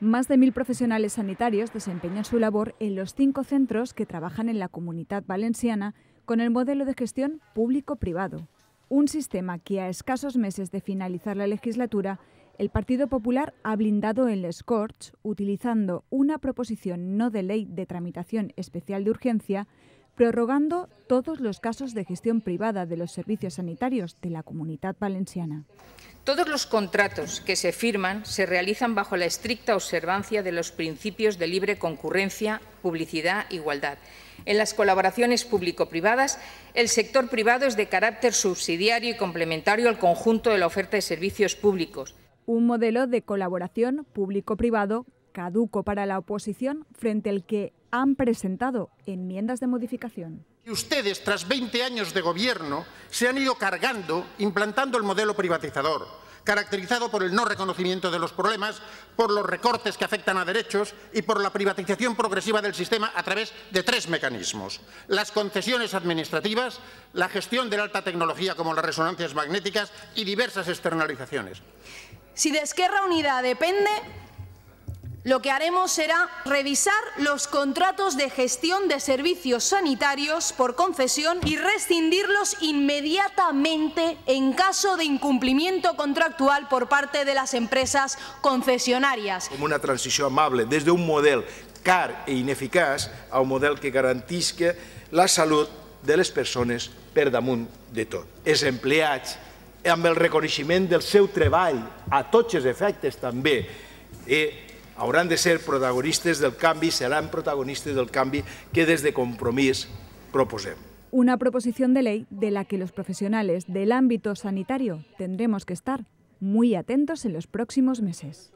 Más de mil profesionales sanitarios desempeñan su labor en los cinco centros que trabajan en la comunidad valenciana con el modelo de gestión público-privado. Un sistema que a escasos meses de finalizar la legislatura, el Partido Popular ha blindado en Scorch utilizando una proposición no de ley de tramitación especial de urgencia, prorrogando todos los casos de gestión privada de los servicios sanitarios de la comunidad valenciana. Todos los contratos que se firman se realizan bajo la estricta observancia de los principios de libre concurrencia, publicidad, e igualdad. En las colaboraciones público-privadas, el sector privado es de carácter subsidiario y complementario al conjunto de la oferta de servicios públicos. Un modelo de colaboración público-privado caduco para la oposición frente al que han presentado enmiendas de modificación. Ustedes, tras 20 años de gobierno, se han ido cargando, implantando el modelo privatizador caracterizado por el no reconocimiento de los problemas, por los recortes que afectan a derechos y por la privatización progresiva del sistema a través de tres mecanismos. Las concesiones administrativas, la gestión de la alta tecnología como las resonancias magnéticas y diversas externalizaciones. Si de Unida depende, lo que haremos será revisar los contratos de gestión de servicios sanitarios por concesión y rescindirlos inmediatamente en caso de incumplimiento contractual por parte de las empresas concesionarias. Como una transición amable desde un modelo car e ineficaz a un modelo que garantice la salud de las personas per de todo. Es empleats, amb el reconocimiento del seu treball a tots efectes también, eh, Habrán de ser protagonistas del cambio serán protagonistas del cambio que desde compromiso compromís Una proposición de ley de la que los profesionales del ámbito sanitario tendremos que estar muy atentos en los próximos meses.